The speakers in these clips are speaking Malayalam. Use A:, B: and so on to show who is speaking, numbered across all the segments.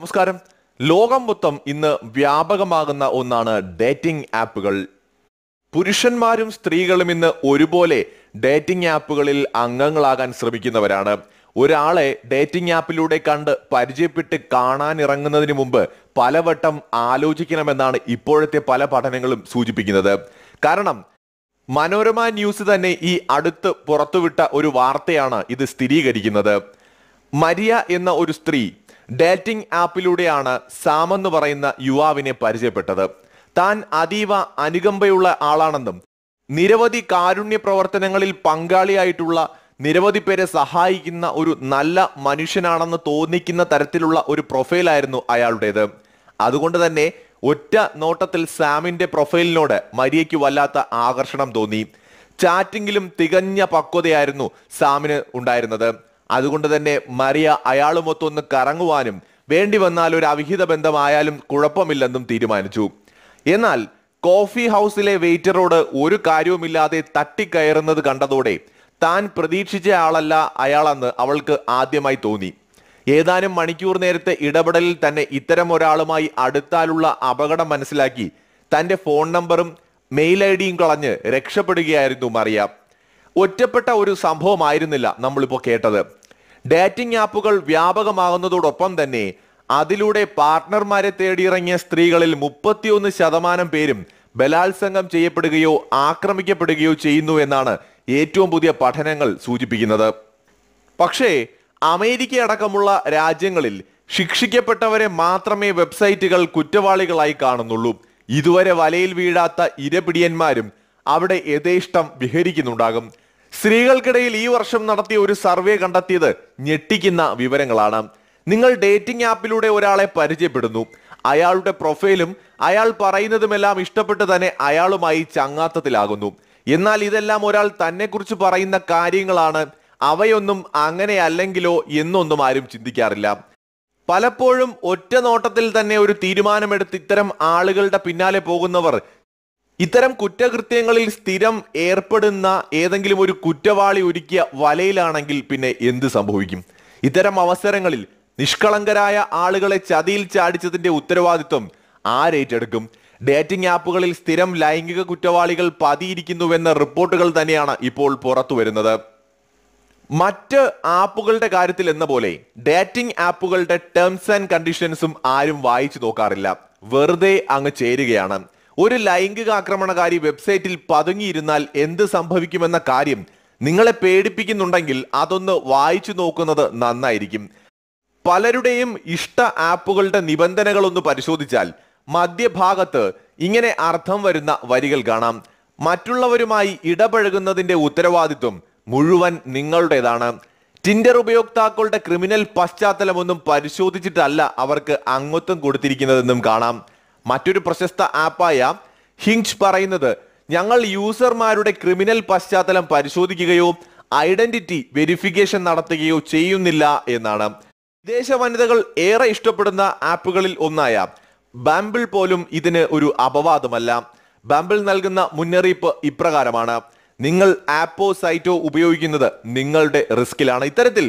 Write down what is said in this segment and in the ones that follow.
A: നമസ്കാരം ലോകം മൊത്തം ഇന്ന് വ്യാപകമാകുന്ന ഒന്നാണ് ഡേറ്റിംഗ് ആപ്പുകൾ പുരുഷന്മാരും സ്ത്രീകളും ഇന്ന് ഒരുപോലെ ഡേറ്റിംഗ് ആപ്പുകളിൽ അംഗങ്ങളാകാൻ ശ്രമിക്കുന്നവരാണ് ഒരാളെ ഡേറ്റിംഗ് ആപ്പിലൂടെ കണ്ട് പരിചയപ്പെട്ട് കാണാനിറങ്ങുന്നതിന് മുമ്പ് പലവട്ടം ആലോചിക്കണമെന്നാണ് ഇപ്പോഴത്തെ പല പഠനങ്ങളും സൂചിപ്പിക്കുന്നത് കാരണം മനോരമ ന്യൂസ് തന്നെ ഈ അടുത്ത് പുറത്തുവിട്ട ഒരു വാർത്തയാണ് ഇത് സ്ഥിരീകരിക്കുന്നത് മരിയ എന്ന ഒരു സ്ത്രീ ഡേറ്റിംഗ് ആപ്പിലൂടെയാണ് സാമെന്ന് പറയുന്ന യുവാവിനെ പരിചയപ്പെട്ടത് താൻ അതീവ അനുകമ്പയുള്ള ആളാണെന്നും നിരവധി കാരുണ്യ പ്രവർത്തനങ്ങളിൽ പങ്കാളിയായിട്ടുള്ള നിരവധി പേരെ സഹായിക്കുന്ന ഒരു നല്ല മനുഷ്യനാണെന്ന് തോന്നിക്കുന്ന തരത്തിലുള്ള ഒരു പ്രൊഫൈലായിരുന്നു അയാളുടേത് അതുകൊണ്ട് തന്നെ ഒറ്റ നോട്ടത്തിൽ സാമിന്റെ പ്രൊഫൈലിനോട് മരിയയ്ക്ക് വല്ലാത്ത ആകർഷണം തോന്നി ചാറ്റിങ്ങിലും തികഞ്ഞ പക്വതയായിരുന്നു സാമിന് ഉണ്ടായിരുന്നത് അതുകൊണ്ട് തന്നെ മറിയ അയാളുമൊത്തൊന്ന് കറങ്ങുവാനും വേണ്ടി വന്നാൽ ഒരു അവിഹിത ബന്ധമായാലും കുഴപ്പമില്ലെന്നും തീരുമാനിച്ചു എന്നാൽ കോഫി ഹൗസിലെ വെയിറ്ററോട് ഒരു കാര്യവുമില്ലാതെ തട്ടിക്കയറുന്നത് കണ്ടതോടെ താൻ പ്രതീക്ഷിച്ച ആളല്ല അയാളെന്ന് അവൾക്ക് ആദ്യമായി തോന്നി ഏതാനും മണിക്കൂർ നേരത്തെ ഇടപെടലിൽ തന്നെ ഇത്തരം ഒരാളുമായി അടുത്താലുള്ള അപകടം മനസ്സിലാക്കി തൻ്റെ ഫോൺ നമ്പറും മെയിൽ ഐ ഡിയും കളഞ്ഞ് രക്ഷപ്പെടുകയായിരുന്നു മറിയ ഒറ്റപ്പെട്ട ഒരു സംഭവമായിരുന്നില്ല നമ്മളിപ്പോൾ കേട്ടത് ഡേറ്റിംഗ് ആപ്പുകൾ വ്യാപകമാകുന്നതോടൊപ്പം തന്നെ അതിലൂടെ പാർട്ട്ണർമാരെ തേടിയിറങ്ങിയ സ്ത്രീകളിൽ മുപ്പത്തിയൊന്ന് ശതമാനം പേരും ബലാത്സംഗം ചെയ്യപ്പെടുകയോ ആക്രമിക്കപ്പെടുകയോ ചെയ്യുന്നു എന്നാണ് ഏറ്റവും പുതിയ പഠനങ്ങൾ സൂചിപ്പിക്കുന്നത് പക്ഷേ അമേരിക്ക അടക്കമുള്ള രാജ്യങ്ങളിൽ ശിക്ഷിക്കപ്പെട്ടവരെ മാത്രമേ വെബ്സൈറ്റുകൾ കുറ്റവാളികളായി കാണുന്നുള്ളൂ ഇതുവരെ വലയിൽ വീഴാത്ത ഇരപിടിയന്മാരും അവിടെ യഥേഷ്ടം വിഹരിക്കുന്നുണ്ടാകും സ്ത്രീകൾക്കിടയിൽ ഈ വർഷം നടത്തിയ ഒരു സർവേ കണ്ടെത്തിയത് ഞെട്ടിക്കുന്ന വിവരങ്ങളാണ് നിങ്ങൾ ഡേറ്റിംഗ് ആപ്പിലൂടെ ഒരാളെ പരിചയപ്പെടുന്നു അയാളുടെ പ്രൊഫൈലും അയാൾ പറയുന്നതുമെല്ലാം ഇഷ്ടപ്പെട്ട് തന്നെ അയാളുമായി ചങ്ങാത്തത്തിലാകുന്നു എന്നാൽ ഇതെല്ലാം ഒരാൾ തന്നെക്കുറിച്ച് പറയുന്ന കാര്യങ്ങളാണ് അവയൊന്നും അങ്ങനെ അല്ലെങ്കിലോ എന്നൊന്നും ആരും ചിന്തിക്കാറില്ല പലപ്പോഴും ഒറ്റ നോട്ടത്തിൽ തന്നെ ഒരു തീരുമാനമെടുത്ത് ഇത്തരം ആളുകളുടെ പിന്നാലെ പോകുന്നവർ ഇത്തരം കുറ്റകൃത്യങ്ങളിൽ സ്ഥിരം ഏർപ്പെടുന്ന ഏതെങ്കിലും ഒരു കുറ്റവാളി ഒരുക്കിയ വലയിലാണെങ്കിൽ പിന്നെ എന്ത് സംഭവിക്കും ഇത്തരം അവസരങ്ങളിൽ നിഷ്കളങ്കരായ ആളുകളെ ചതിയിൽ ചാടിച്ചതിന്റെ ഉത്തരവാദിത്വം ആരേറ്റെടുക്കും ഡേറ്റിംഗ് ആപ്പുകളിൽ സ്ഥിരം ലൈംഗിക കുറ്റവാളികൾ പതിയിരിക്കുന്നുവെന്ന റിപ്പോർട്ടുകൾ തന്നെയാണ് ഇപ്പോൾ പുറത്തു വരുന്നത് മറ്റ് ആപ്പുകളുടെ കാര്യത്തിൽ എന്ന പോലെ ഡേറ്റിംഗ് ആപ്പുകളുടെ ടേംസ് ആൻഡ് കണ്ടീഷൻസും ആരും വായിച്ചു നോക്കാറില്ല വെറുതെ അങ്ങ് ചേരുകയാണ് ഒരു ലൈംഗിക ആക്രമണകാരി വെബ്സൈറ്റിൽ പതുങ്ങിയിരുന്നാൽ എന്ത് സംഭവിക്കുമെന്ന കാര്യം നിങ്ങളെ പേടിപ്പിക്കുന്നുണ്ടെങ്കിൽ അതൊന്ന് വായിച്ചു നോക്കുന്നത് നന്നായിരിക്കും പലരുടെയും ഇഷ്ട ആപ്പുകളുടെ നിബന്ധനകളൊന്ന് പരിശോധിച്ചാൽ മധ്യഭാഗത്ത് ഇങ്ങനെ അർത്ഥം വരുന്ന വരികൾ കാണാം മറ്റുള്ളവരുമായി ഇടപഴകുന്നതിന്റെ ഉത്തരവാദിത്വം മുഴുവൻ നിങ്ങളുടേതാണ് ടിൻഡർ ഉപയോക്താക്കളുടെ ക്രിമിനൽ പശ്ചാത്തലമൊന്നും പരിശോധിച്ചിട്ടല്ല അവർക്ക് അംഗത്വം കൊടുത്തിരിക്കുന്നതെന്നും കാണാം മറ്റൊരു പ്രശസ്ത ആപ്പായ ഹിങ്ച് പറയുന്നത് ഞങ്ങൾ യൂസർമാരുടെ ക്രിമിനൽ പശ്ചാത്തലം പരിശോധിക്കുകയോ ഐഡന്റിറ്റി വെരിഫിക്കേഷൻ നടത്തുകയോ ചെയ്യുന്നില്ല എന്നാണ് വിദേശ വനിതകൾ ഏറെ ഇഷ്ടപ്പെടുന്ന ആപ്പുകളിൽ ഒന്നായ ബാമ്പിൾ പോലും ഇതിന് ഒരു അപവാദമല്ല ബാമ്പിൾ നൽകുന്ന മുന്നറിയിപ്പ് ഇപ്രകാരമാണ് നിങ്ങൾ ആപ്പോ സൈറ്റോ ഉപയോഗിക്കുന്നത് നിങ്ങളുടെ റിസ്കിലാണ് ഇത്തരത്തിൽ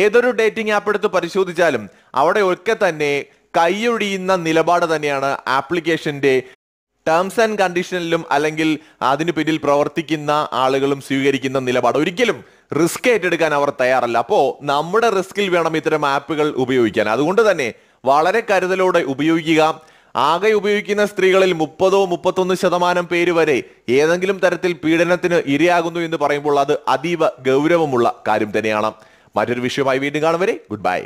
A: ഏതൊരു ഡേറ്റിംഗ് ആപ്പ് എടുത്ത് പരിശോധിച്ചാലും അവിടെ ഒക്കെ തന്നെ കൈയൊഴിയുന്ന നിലപാട് തന്നെയാണ് ആപ്ലിക്കേഷന്റെ ടേംസ് ആൻഡ് കണ്ടീഷനിലും അല്ലെങ്കിൽ അതിന് പിന്നിൽ പ്രവർത്തിക്കുന്ന ആളുകളും സ്വീകരിക്കുന്ന നിലപാട് ഒരിക്കലും റിസ്ക് ഏറ്റെടുക്കാൻ അവർ തയ്യാറല്ല അപ്പോൾ നമ്മുടെ റിസ്കിൽ വേണം ഇത്തരം ആപ്പുകൾ ഉപയോഗിക്കാൻ അതുകൊണ്ട് തന്നെ വളരെ കരുതലോടെ ഉപയോഗിക്കുക ആകെ ഉപയോഗിക്കുന്ന സ്ത്രീകളിൽ മുപ്പതോ മുപ്പത്തൊന്ന് ശതമാനം പേര് വരെ ഏതെങ്കിലും തരത്തിൽ പീഡനത്തിന് ഇരയാകുന്നു എന്ന് പറയുമ്പോൾ അത് അതീവ ഗൗരവമുള്ള കാര്യം തന്നെയാണ് മറ്റൊരു വിഷയമായി വീണ്ടും കാണും വരെ ഗുഡ് ബൈ